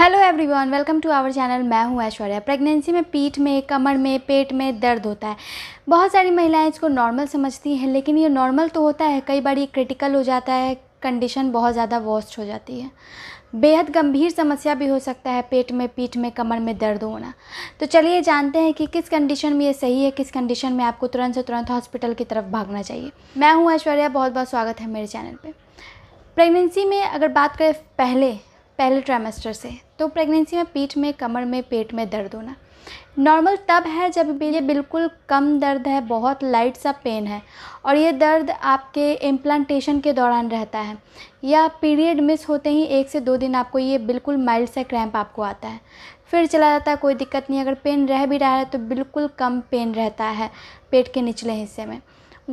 hello everyone welcome to our channel मैं हूं Aishwarya pregnancy में पीठ में कमर में पेट में दर्द होता है बहुत सारी महिलाएं इसको नॉर्मल समझती हैं लेकिन ये नॉर्मल तो होता है कई बार ये क्रिटिकल हो जाता है कंडीशन बहुत ज़्यादा वॉस्ट हो जाती है बेहद गंभीर समस्या भी हो सकता है पेट में पीठ में कमर में दर्द होना तो चलिए जानते हैं कि किस कंडीशन में ये सही है किस कंडीशन में आपको तुरंत से तुरंत हॉस्पिटल की तरफ भागना चाहिए मैं हूँ ऐश्वर्या बहुत बहुत स्वागत है मेरे चैनल पर प्रेगनेंसी में अगर बात करें पहले पहले ट्रेमेस्टर से तो प्रेगनेंसी में पीठ में कमर में पेट में दर्द होना नॉर्मल तब है जब ये बिल्कुल कम दर्द है बहुत लाइट सा पेन है और ये दर्द आपके इम्प्लांटेशन के दौरान रहता है या पीरियड मिस होते ही एक से दो दिन आपको ये बिल्कुल माइल्ड सा क्रैम्प आपको आता है फिर चला जाता है कोई दिक्कत नहीं अगर पेन रह भी रहा है तो बिल्कुल कम पेन रहता है पेट के निचले हिस्से में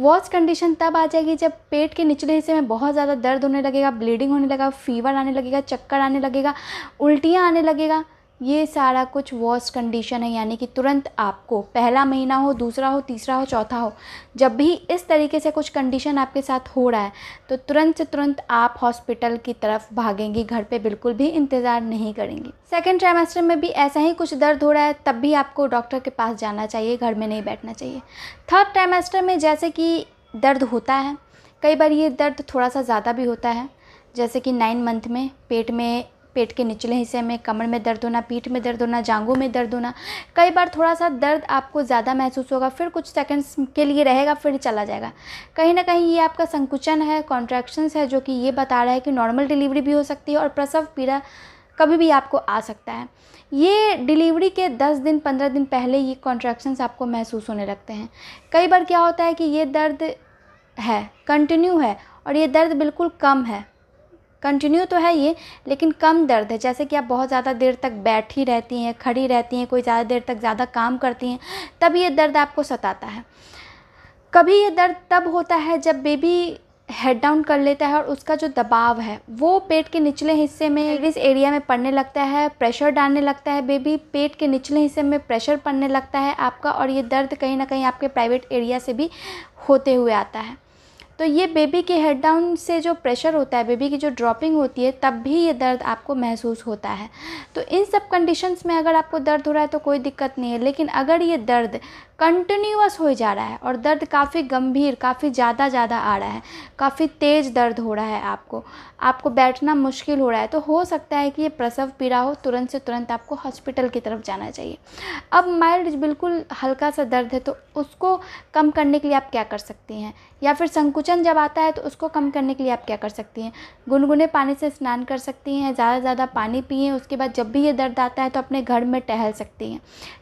वॉच कंडीशन तब आ जाएगी जब पेट के निचले हिस्से में बहुत ज़्यादा दर्द होने लगेगा ब्लीडिंग होने लगेगा फीवर आने लगेगा चक्कर आने लगेगा उल्टियाँ आने लगेगा ये सारा कुछ वर्स्ट कंडीशन है यानी कि तुरंत आपको पहला महीना हो दूसरा हो तीसरा हो चौथा हो जब भी इस तरीके से कुछ कंडीशन आपके साथ हो रहा है तो तुरंत से तुरंत आप हॉस्पिटल की तरफ भागेंगी घर पे बिल्कुल भी इंतज़ार नहीं करेंगी सेकेंड ट्राइमेस्टर में भी ऐसा ही कुछ दर्द हो रहा है तब भी आपको डॉक्टर के पास जाना चाहिए घर में नहीं बैठना चाहिए थर्ड ट्राइमेस्टर में जैसे कि दर्द होता है कई बार ये दर्द थोड़ा सा ज़्यादा भी होता है जैसे कि नाइन मंथ में पेट में पेट के निचले हिस्से में कमर में दर्द होना पीठ में दर्द होना जांघों में दर्द होना कई बार थोड़ा सा दर्द आपको ज़्यादा महसूस होगा फिर कुछ सेकंड्स के लिए रहेगा फिर चला जाएगा कहीं ना कहीं ये आपका संकुचन है कॉन्ट्रैक्शंस है जो कि ये बता रहा है कि नॉर्मल डिलीवरी भी हो सकती है और प्रसव पीड़ा कभी भी आपको आ सकता है ये डिलीवरी के 10 दिन 15 दिन पहले ये कॉन्ट्रैक्शंस आपको महसूस होने लगते हैं कई बार क्या होता है कि ये दर्द है कंटिन्यू है और ये दर्द बिल्कुल कम है कंटिन्यू तो है ये लेकिन कम दर्द है जैसे कि आप बहुत ज़्यादा देर तक बैठी रहती हैं खड़ी रहती हैं कोई ज़्यादा देर तक ज़्यादा काम करती हैं तब ये दर्द आपको सताता है कभी ये दर्द तब होता है जब बेबी हेड डाउन कर लेता है और उसका जो दबाव है वो पेट के निचले हिस्से में इस एरिया में पड़ने लगता है प्रेशर डालने लगता है बेबी पेट के निचले हिस्से में प्रेशर पड़ने लगता है आपका और ये दर्द कहीं ना कहीं आपके प्राइवेट एरिया से भी होते हुए आता है तो ये बेबी के हेड डाउन से जो प्रेशर होता है बेबी की जो ड्रॉपिंग होती है तब भी ये दर्द आपको महसूस होता है तो इन सब कंडीशंस में अगर आपको दर्द हो रहा है तो कोई दिक्कत नहीं है लेकिन अगर ये दर्द कंटिन्यूस हो जा रहा है और दर्द काफ़ी गंभीर काफ़ी ज़्यादा ज़्यादा आ रहा है काफ़ी तेज़ दर्द हो रहा है आपको आपको बैठना मुश्किल हो रहा है तो हो सकता है कि ये प्रसव पीड़ा हो तुरंत से तुरंत आपको हॉस्पिटल की तरफ जाना चाहिए अब माइल्ड बिल्कुल हल्का सा दर्द है तो उसको कम करने के लिए आप क्या कर सकती हैं या फिर संकुचन जब आता है तो उसको कम करने के लिए आप क्या कर सकती हैं गुनगुने पानी से स्नान कर सकती हैं ज़्यादा से ज़्यादा पानी पिए उसके बाद जब भी ये दर्द आता है तो अपने घर में टहल सकती हैं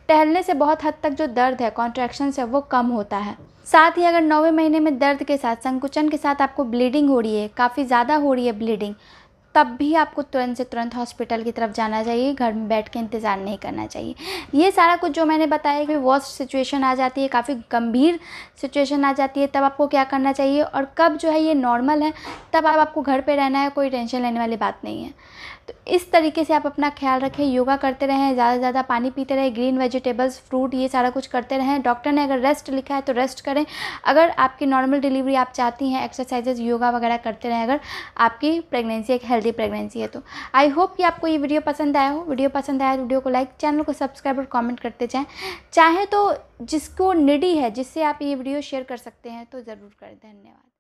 टहलने से बहुत हद तक जो दर्द है कॉन्ट्रैक्शंस है वो कम होता है साथ ही अगर नौवें महीने में दर्द के साथ संकुचन के साथ आपको ब्लीडिंग हो रही है काफ़ी ज़्यादा हो रही है ब्लीडिंग तब भी आपको तुरंत से तुरंत हॉस्पिटल की तरफ जाना चाहिए घर में बैठ के इंतज़ार नहीं करना चाहिए ये सारा कुछ जो मैंने बताया कि वर्स्ट सिचुएशन आ जाती है काफ़ी गंभीर सिचुएशन आ जाती है तब आपको क्या करना चाहिए और कब जो है ये नॉर्मल है तब आप आपको घर पे रहना है कोई टेंशन लेने वाली बात नहीं है तो इस तरीके से आप अपना ख्याल रखें योगा करते रहें ज़्यादा से ज़्यादा पानी पीते रहें ग्रीन वेजिटेबल्स फ्रूट ये सारा कुछ करते रहें डॉक्टर ने अगर रेस्ट लिखा है तो रेस्ट करें अगर आपकी नॉर्मल डिलीवरी आप चाहती हैं एक्सरसाइजेज योगा वगैरह करते रहें अगर आपकी प्रेगनेंसी एक हेल्दी प्रेगनेंसी है तो आई होप कि आपको ये वीडियो पसंद आया हो वीडियो पसंद आया तो वीडियो को लाइक चैनल को सब्सक्राइब और कॉमेंट करते जाएँ चाहे तो जिसको निडी है जिससे आप ये वीडियो शेयर कर सकते हैं तो ज़रूर करें धन्यवाद